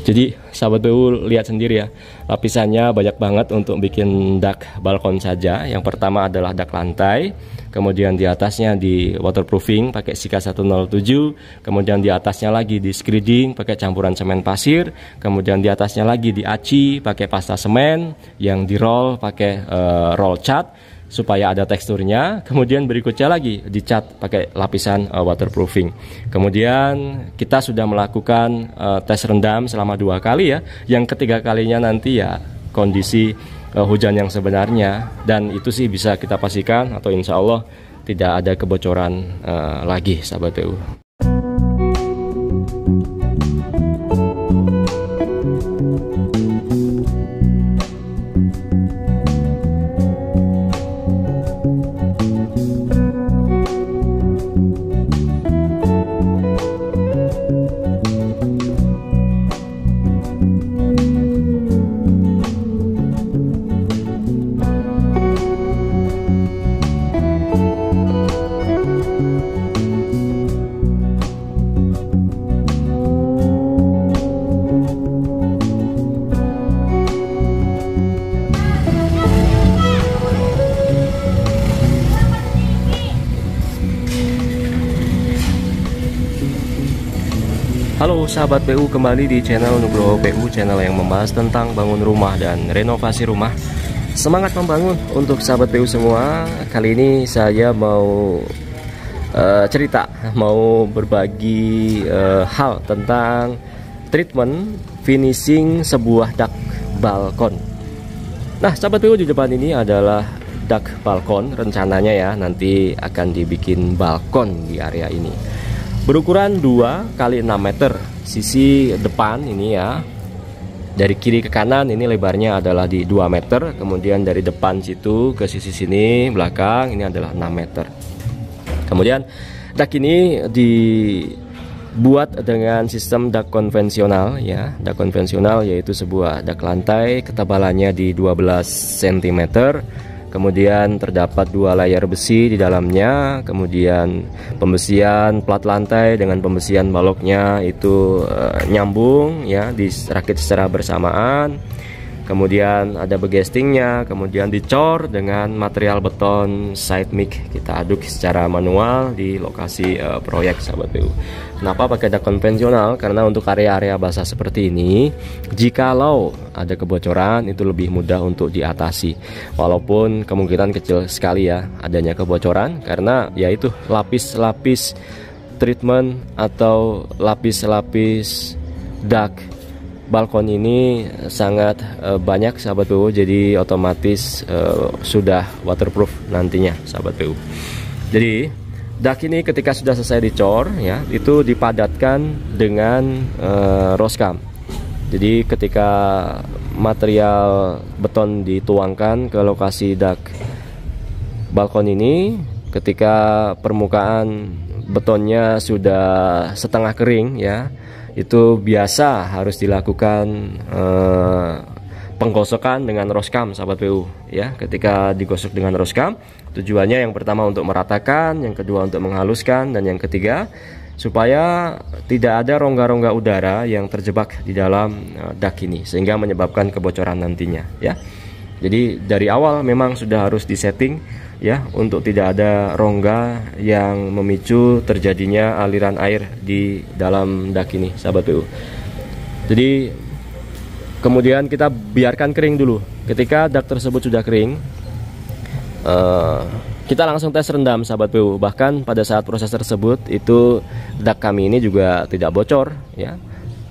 Jadi sahabat BU lihat sendiri ya lapisannya banyak banget untuk bikin dak balkon saja. Yang pertama adalah dak lantai, kemudian di atasnya di waterproofing pakai Sika 107, kemudian di atasnya lagi di screeding pakai campuran semen pasir, kemudian di atasnya lagi di aci pakai pasta semen, yang di roll pakai uh, roll cat supaya ada teksturnya. Kemudian berikutnya lagi dicat pakai lapisan uh, waterproofing. Kemudian kita sudah melakukan uh, tes rendam selama dua kali ya. Yang ketiga kalinya nanti ya kondisi uh, hujan yang sebenarnya dan itu sih bisa kita pastikan atau insya Allah tidak ada kebocoran uh, lagi sahabat PU. Halo sahabat PU kembali di channel Nugroho PU channel yang membahas tentang bangun rumah dan renovasi rumah semangat membangun untuk sahabat PU semua kali ini saya mau uh, cerita mau berbagi uh, hal tentang treatment finishing sebuah dak balkon nah sahabat PU di depan ini adalah dak balkon rencananya ya nanti akan dibikin balkon di area ini berukuran 2 kali 6 meter sisi depan ini ya dari kiri ke kanan ini lebarnya adalah di 2 meter kemudian dari depan situ ke sisi sini belakang ini adalah 6 meter kemudian dak ini dibuat dengan sistem dak konvensional ya dak konvensional yaitu sebuah dak lantai ketebalannya di 12 cm Kemudian terdapat dua layar besi di dalamnya, kemudian pembesian plat lantai dengan pembesian baloknya itu uh, nyambung ya dirakit secara bersamaan kemudian ada begestingnya, kemudian dicor dengan material beton side mic kita aduk secara manual di lokasi uh, proyek sahabat PU. Kenapa pakai dak konvensional? Karena untuk area-area basah seperti ini, jikalau ada kebocoran itu lebih mudah untuk diatasi. Walaupun kemungkinan kecil sekali ya adanya kebocoran karena yaitu lapis-lapis treatment atau lapis-lapis dak balkon ini eh, sangat uh, banyak sahabat PU jadi otomatis uh, sudah waterproof nantinya sahabat PU. Jadi dak ini ketika sudah selesai dicor ya itu dipadatkan dengan uh, roskam. Jadi ketika material beton dituangkan ke lokasi dak balkon ini ketika permukaan betonnya sudah setengah kering ya itu biasa harus dilakukan eh, penggosokan dengan roskam sahabat PU ya ketika digosok dengan roskam tujuannya yang pertama untuk meratakan yang kedua untuk menghaluskan dan yang ketiga supaya tidak ada rongga-rongga udara yang terjebak di dalam eh, dak ini sehingga menyebabkan kebocoran nantinya ya jadi dari awal memang sudah harus disetting ya untuk tidak ada rongga yang memicu terjadinya aliran air di dalam dak ini, sahabat PU. Jadi kemudian kita biarkan kering dulu. Ketika dak tersebut sudah kering, uh, kita langsung tes rendam, sahabat PU. Bahkan pada saat proses tersebut itu dak kami ini juga tidak bocor, ya.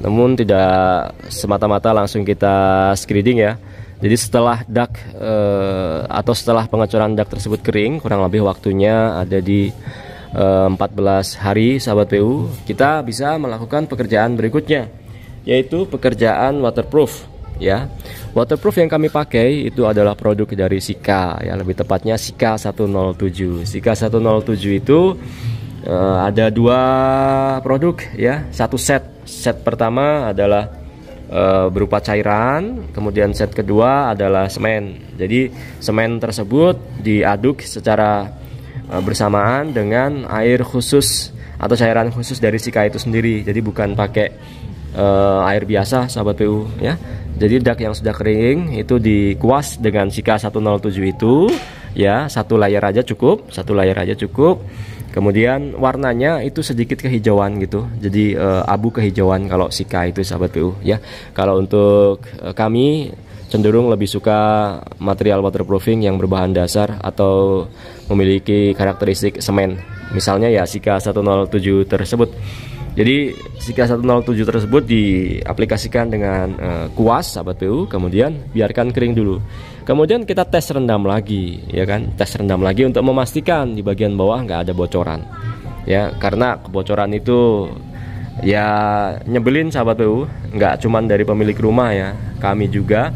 Namun tidak semata-mata langsung kita screeding ya jadi setelah dak uh, atau setelah pengecoran dak tersebut kering, kurang lebih waktunya ada di uh, eh, 14 hari sahabat PU, kita bisa melakukan pekerjaan berikutnya yaitu pekerjaan waterproof ya. Waterproof yang kami pakai itu adalah produk dari Sika ya, lebih tepatnya Sika 107. Sika 107 itu uh, ada dua produk ya, satu set. Set pertama adalah Eh, berupa cairan, kemudian set kedua adalah semen. Jadi semen tersebut diaduk secara eh, bersamaan dengan air khusus atau cairan khusus dari sika itu sendiri. Jadi bukan pakai uh, air biasa, sahabat PU ya. Jadi dak yang sudah kering itu dikuas dengan sika 107 itu ya, satu layar aja cukup, satu layar aja cukup. Kemudian warnanya itu sedikit kehijauan gitu. Jadi uh, abu kehijauan kalau sika itu sahabat PU ya. Kalau untuk uh, kami cenderung lebih suka material waterproofing yang berbahan dasar atau memiliki karakteristik semen. Misalnya ya sika 107 tersebut. Jadi Sika 107 tersebut diaplikasikan dengan uh, kuas sahabat PU, kemudian biarkan kering dulu. Kemudian kita tes rendam lagi, ya kan? Tes rendam lagi untuk memastikan di bagian bawah nggak ada bocoran. Ya, karena kebocoran itu ya nyebelin sahabat PU, nggak cuman dari pemilik rumah ya, kami juga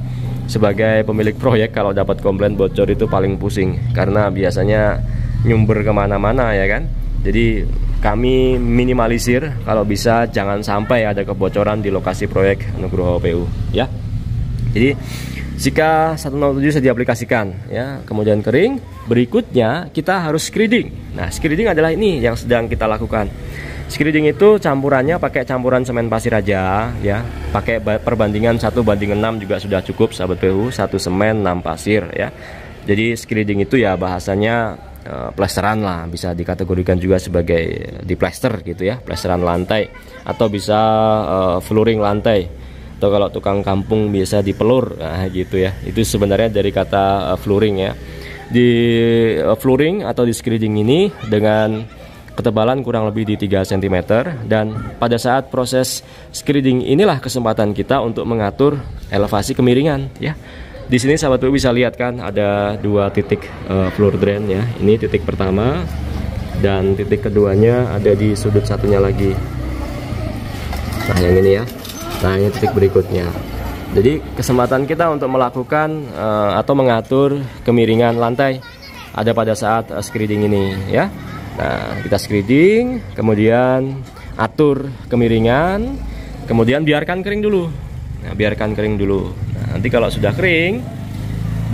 sebagai pemilik proyek kalau dapat komplain bocor itu paling pusing karena biasanya nyumber kemana-mana ya kan jadi kami minimalisir kalau bisa jangan sampai ada kebocoran di lokasi proyek Nugroho PU ya. Jadi jika 107 sudah diaplikasikan ya, kemudian kering, berikutnya kita harus screeding. Nah, screeding adalah ini yang sedang kita lakukan. Screeding itu campurannya pakai campuran semen pasir aja ya. Pakai perbandingan 1 banding 6 juga sudah cukup sahabat PU, 1 semen 6 pasir ya. Jadi screeding itu ya bahasanya Eh, plesteran lah bisa dikategorikan juga sebagai eh, di plester gitu ya plesteran lantai atau bisa uh, flooring lantai atau kalau tukang kampung biasa dipelur nah, gitu ya itu sebenarnya dari kata uh, flooring ya di uh, flooring atau di screeding ini dengan ketebalan kurang lebih di 3 cm dan pada saat proses screeding inilah kesempatan kita untuk mengatur elevasi kemiringan ya di sini sahabat PU bisa lihat kan ada dua titik uh, floor drain ya. Ini titik pertama dan titik keduanya ada di sudut satunya lagi. Nah, yang ini ya. Nah, ini titik berikutnya. Jadi kesempatan kita untuk melakukan uh, atau mengatur kemiringan lantai ada pada saat uh, screeding ini ya. Nah, kita screeding, kemudian atur kemiringan, kemudian biarkan kering dulu. Nah, biarkan kering dulu. Nanti kalau sudah kering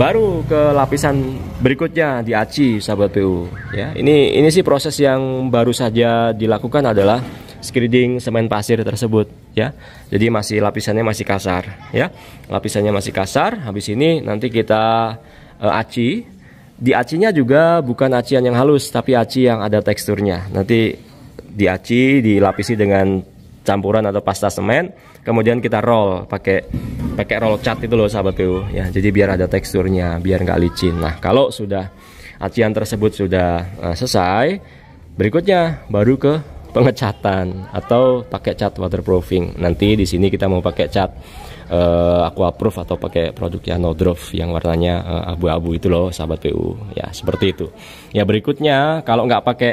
baru ke lapisan berikutnya di aci sahabat PU ya. Ini ini sih proses yang baru saja dilakukan adalah screeding semen pasir tersebut ya. Jadi masih lapisannya masih kasar ya. Lapisannya masih kasar. Habis ini nanti kita uh, aci. Di acinya juga bukan acian yang halus tapi aci yang ada teksturnya. Nanti di aci dilapisi dengan campuran atau pasta semen kemudian kita roll pakai pakai roll cat itu loh sahabat PU ya jadi biar ada teksturnya biar nggak licin nah kalau sudah acian tersebut sudah uh, selesai berikutnya baru ke pengecatan atau pakai cat waterproofing nanti di sini kita mau pakai cat uh, aquaproof atau pakai yang no drop yang warnanya eh, abu-abu uh, itu loh sahabat PU ya seperti itu ya berikutnya kalau nggak pakai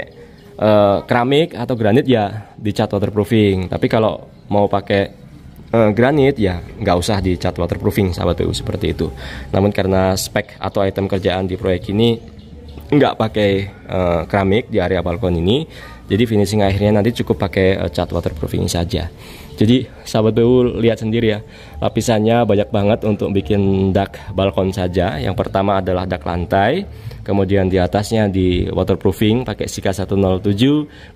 uh, keramik atau granit ya dicat waterproofing tapi kalau mau pakai uh, granit ya nggak usah dicat waterproofing sahabat PU seperti itu. Namun karena spek atau item kerjaan di proyek ini nggak pakai uh, keramik di area balkon ini, jadi finishing akhirnya nanti cukup pakai eh, cat waterproofing saja. Jadi sahabat BU lihat sendiri ya, lapisannya banyak banget untuk bikin dak balkon saja. Yang pertama adalah dak lantai, kemudian di atasnya di waterproofing pakai Sika 107,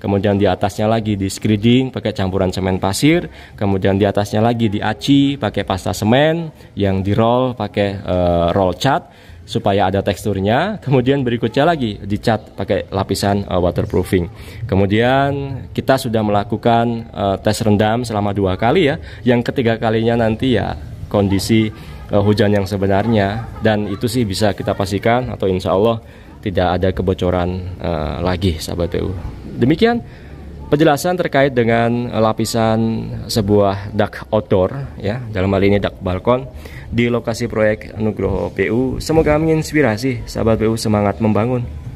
kemudian di atasnya lagi di screeding pakai campuran semen pasir, kemudian di atasnya lagi di aci pakai pasta semen, yang di roll pakai uh, roll cat supaya ada teksturnya. Kemudian berikutnya lagi dicat pakai lapisan uh, waterproofing. Kemudian kita sudah melakukan uh, tes rendam selama dua kali ya. Yang ketiga kalinya nanti ya kondisi uh, hujan yang sebenarnya dan itu sih bisa kita pastikan atau insya Allah tidak ada kebocoran uh, lagi sahabat TU. E Demikian penjelasan terkait dengan lapisan sebuah duct outdoor ya dalam hal ini duct balkon di lokasi proyek Nugroho PU. Semoga menginspirasi sahabat PU semangat membangun.